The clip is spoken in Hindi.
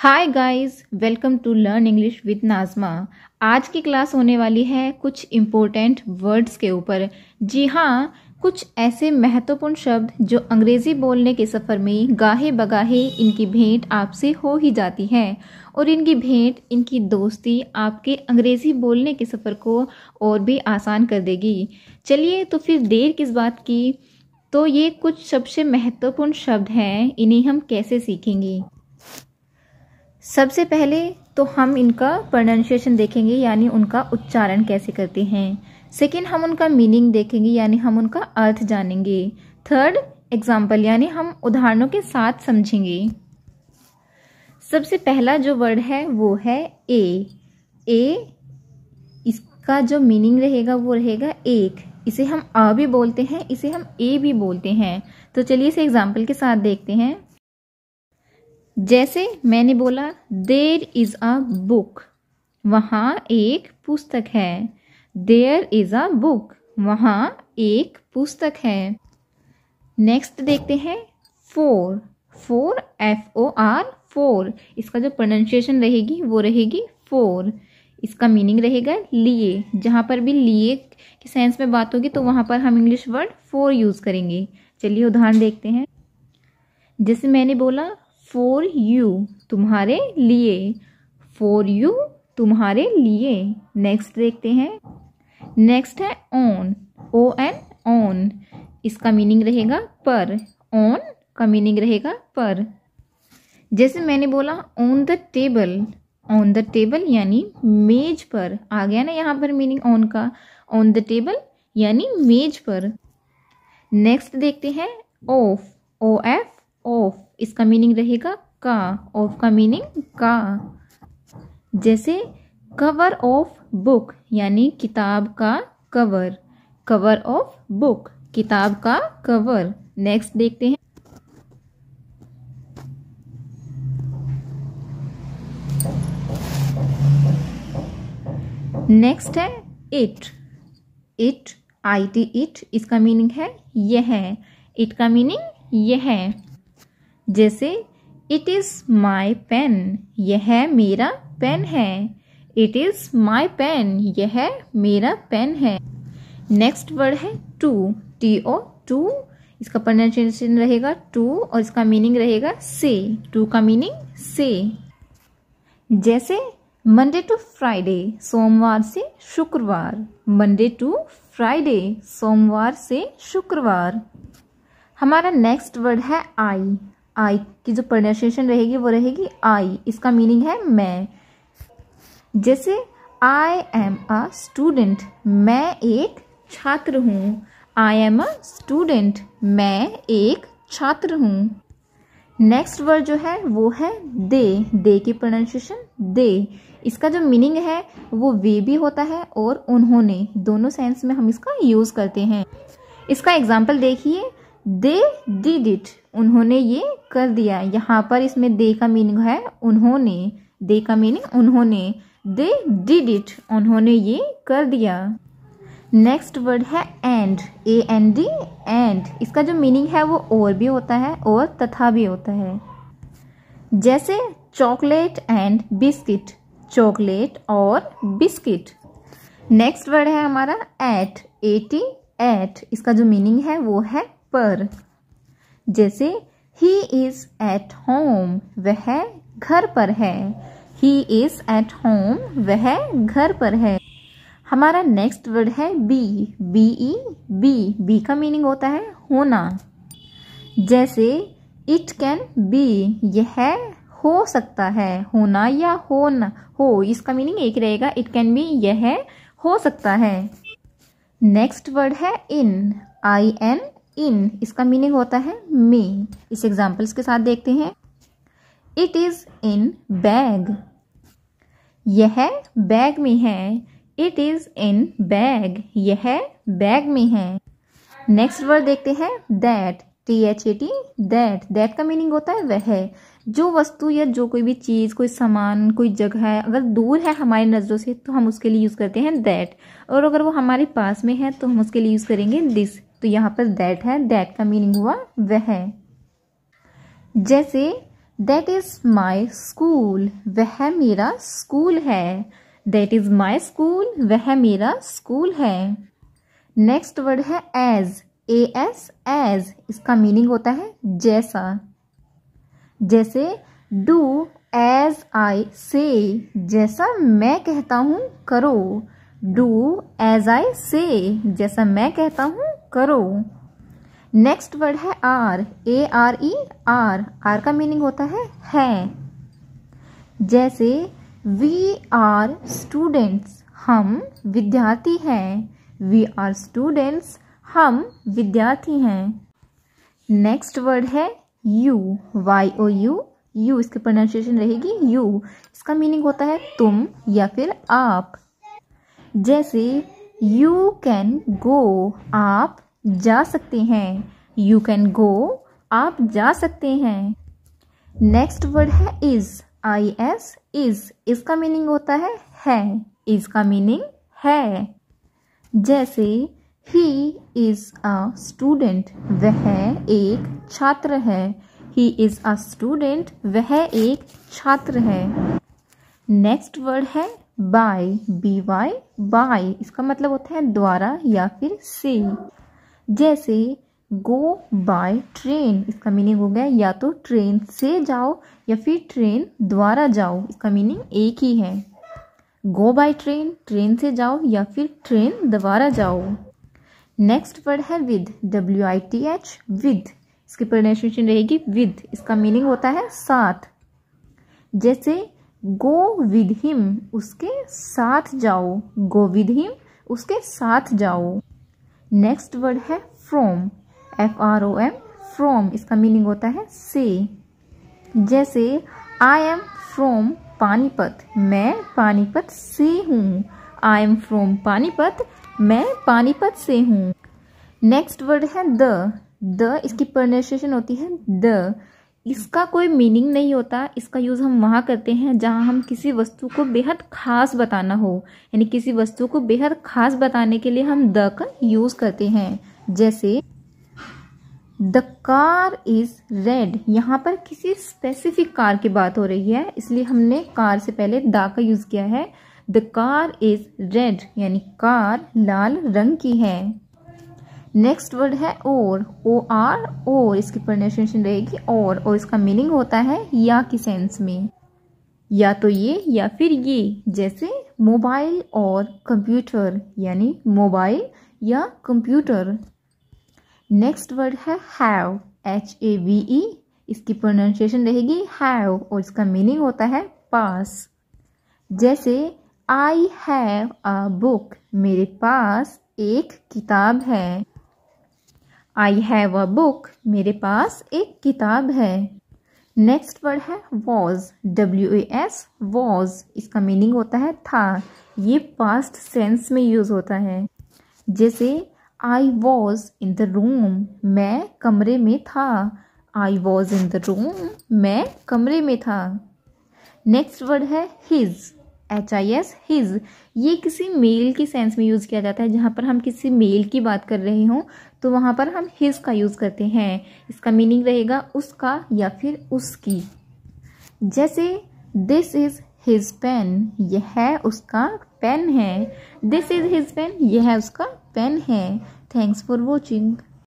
hi guys welcome to learn English with Najma आज की क्लास होने वाली है कुछ इम्पोर्टेंट वर्ड्स के ऊपर जी हाँ कुछ ऐसे महत्वपूर्ण शब्द जो अंग्रेज़ी बोलने के सफ़र में गाहे बगाहे इनकी भेंट आपसे हो ही जाती है और इनकी भेंट इनकी दोस्ती आपके अंग्रेज़ी बोलने के सफ़र को और भी आसान कर देगी चलिए तो फिर देर किस बात की तो ये कुछ सबसे महत्वपूर्ण शब्द हैं इन्हें हम कैसे सीखेंगे सबसे पहले तो हम इनका प्रोनाउंसिएशन देखेंगे यानी उनका उच्चारण कैसे करते हैं सेकेंड हम उनका मीनिंग देखेंगे यानी हम उनका अर्थ जानेंगे थर्ड एग्जाम्पल यानी हम उदाहरणों के साथ समझेंगे सबसे पहला जो वर्ड है वो है ए ए इसका जो मीनिंग रहेगा वो रहेगा एक इसे हम अ भी बोलते हैं इसे हम ए भी बोलते हैं तो चलिए इसे एग्जाम्पल के साथ देखते हैं जैसे मैंने बोला देर इज़ अ बुक वहाँ एक पुस्तक है देयर इज़ अ बुक वहाँ एक पुस्तक है नेक्स्ट देखते हैं for for F O R for इसका जो प्रोनाउंसिएशन रहेगी वो रहेगी फोर इसका मीनिंग रहेगा लिए जहाँ पर भी लिए के सेंस में बात होगी तो वहाँ पर हम इंग्लिश वर्ड फोर यूज़ करेंगे चलिए उदाहरण देखते हैं जैसे मैंने बोला फॉर यू तुम्हारे लिए फॉर यू तुम्हारे लिए नेक्स्ट देखते हैं नेक्स्ट है ऑन ओ एन ऑन इसका मीनिंग रहेगा पर ऑन का मीनिंग रहेगा पर जैसे मैंने बोला on the table on the table यानी मेज पर आ गया ना यहाँ पर मीनिंग ऑन का ऑन द टेबल यानी मेज पर नेक्स्ट देखते हैं ऑफ ओ एफ इसका मीनिंग रहेगा का ऑफ का मीनिंग का जैसे कवर ऑफ बुक यानी किताब का कवर कवर ऑफ बुक किताब का कवर नेक्स्ट देखते हैं नेक्स्ट है it it I T it इसका मीनिंग है यह इट का मीनिंग यह है जैसे इट इज़ माई पेन यह मेरा पेन है इट इज़ माई पेन यह मेरा पेन है नेक्स्ट वर्ड है टू टी ओ टू इसका प्रोनाउंसिएशन रहेगा टू और इसका मीनिंग रहेगा से टू का मीनिंग से जैसे मंडे टू फ्राइडे सोमवार से शुक्रवार मंडे टू फ्राइडे सोमवार से शुक्रवार हमारा नेक्स्ट वर्ड है आई आई की जो प्रोनाउंसिएशन रहेगी वो रहेगी आई इसका मीनिंग है मैं जैसे आई एम अ स्टूडेंट मैं एक छात्र हूँ आई एम अ स्टूडेंट मैं एक छात्र हूँ नेक्स्ट वर्ड जो है वो है दे दे की प्रोनाउंसिएशन दे इसका जो मीनिंग है वो वे भी होता है और उन्होंने दोनों सेंस में हम इसका यूज़ करते हैं इसका एग्जाम्पल देखिए दे डिड इट उन्होंने ये कर दिया यहाँ पर इसमें दे का मीनिंग है उन्होंने दे का मीनिंग उन्होंने दे डिड इट उन्होंने ये कर दिया नेक्स्ट वर्ड है and A N D and इसका जो मीनिंग है वो और भी होता है और तथा भी होता है जैसे चॉकलेट एंड बिस्किट चॉकलेट और बिस्किट नेक्स्ट वर्ड है हमारा एट एटी एट इसका जो मीनिंग है वो है पर जैसे ही इज एट होम वह घर पर है ही इज एट होम वह घर पर है हमारा नेक्स्ट वर्ड है be B E be be का मीनिंग होता है होना जैसे इट कैन बी यह हो सकता है होना या होना हो इसका मीनिंग एक रहेगा इट कैन बी यह हो सकता है नेक्स्ट वर्ड है इन आई एन इन इसका मीनिंग होता है मे इस एग्जाम्पल्स के साथ देखते हैं इट इज़ इन बैग यह बैग में है इट इज़ इन बैग यह बैग में है नेक्स्ट वर्ड देखते हैं that T H A T that that का मीनिंग होता है वह जो वस्तु या जो कोई भी चीज़ कोई सामान कोई जगह है अगर दूर है हमारी नज़रों से तो हम उसके लिए यूज़ करते हैं दैट और अगर वो हमारे पास में है तो हम उसके लिए यूज़ करेंगे दिस तो यहाँ पर दैट है दैट का मीनिंग हुआ वह जैसे दैट इज माई स्कूल वह मेरा स्कूल है दैट इज माई स्कूल वह मेरा स्कूल है नेक्स्ट वर्ड है एज ए एस एज इसका मीनिंग होता है जैसा जैसे डू एज आई से जैसा मैं कहता हूँ करो डू एज आई से जैसा मैं कहता हूँ करो नेक्स्ट वर्ड है are A R E are are का मीनिंग होता है है जैसे वी आर स्टूडेंट्स हम विद्यार्थी हैं वी आर स्टूडेंट्स हम विद्यार्थी हैं नेक्स्ट वर्ड है you Y O U you इसकी प्रोनाउंसिएशन रहेगी यू इसका मीनिंग होता है तुम या फिर आप जैसे यू कैन गो आप जा सकते हैं यू कैन गो आप जा सकते हैं नेक्स्ट वर्ड है इज आई एस इज इसका मीनिंग होता है है इसका मीनिंग है जैसे ही इज अ स्टूडेंट वह एक छात्र है ही इज अ स्टूडेंट वह एक छात्र है नेक्स्ट वर्ड है बाय बी वाई बाय इसका मतलब होता है द्वारा या फिर से जैसे गो बाय ट्रेन इसका मीनिंग हो गया या तो ट्रेन से जाओ या फिर ट्रेन द्वारा जाओ इसका मीनिंग एक ही है गो बाय ट्रेन ट्रेन से जाओ या फिर ट्रेन द्वारा जाओ नेक्स्ट वर्ड है with W I T H with इसकी प्रोनाउंसिएशन रहेगी विद इसका मीनिंग होता है साथ जैसे गो विद हिम उसके साथ जाओ गो विद हिम उसके साथ जाओ नेक्स्ट वर्ड है from F R O M from इसका मीनिंग होता है से जैसे आई एम फ्रॉम पानीपत मैं पानीपत से हूँ आई एम फ्रॉम पानीपत मैं पानीपत से हूँ नेक्स्ट वर्ड है द द इसकी प्रोनाउंसिएशन होती है द इसका कोई मीनिंग नहीं होता इसका यूज़ हम वहाँ करते हैं जहाँ हम किसी वस्तु को बेहद ख़ास बताना हो यानी किसी वस्तु को बेहद ख़ास बताने के लिए हम द का यूज़ करते हैं जैसे द कार इज़ रेड यहाँ पर किसी स्पेसिफिक कार की बात हो रही है इसलिए हमने कार से पहले द का यूज़ किया है द कार इज़ रेड यानी कार लाल रंग की है नेक्स्ट वर्ड है और ओ आर और इसकी प्रोनाउंसिएशन रहेगी और और इसका मीनिंग होता है या की सेंस में या तो ये या फिर ये जैसे मोबाइल और कंप्यूटर यानी मोबाइल या कंप्यूटर नेक्स्ट वर्ड है have H A V E इसकी प्रोनाउंसिएशन रहेगी हैव और इसका मीनिंग होता है पास जैसे आई हैव अ बुक मेरे पास एक किताब है आई हैव अ बुक मेरे पास एक किताब है नेक्स्ट वर्ड है वॉज डब्ल्यू एस वॉज इसका मीनिंग होता है था ये पास्ट सेंस में यूज होता है जैसे I was in the room मैं कमरे में था I was in the room मैं कमरे में था नेक्स्ट वर्ड है his H I S his ये किसी मेल के सेंस में यूज़ किया जाता है जहाँ पर हम किसी मेल की बात कर रहे हों तो वहाँ पर हम हिज का यूज़ करते हैं इसका मीनिंग रहेगा उसका या फिर उसकी जैसे दिस इज़ हिज पेन यह है उसका पेन है दिस इज़ हिज पेन यह है उसका पेन है थैंक्स फॉर वॉचिंग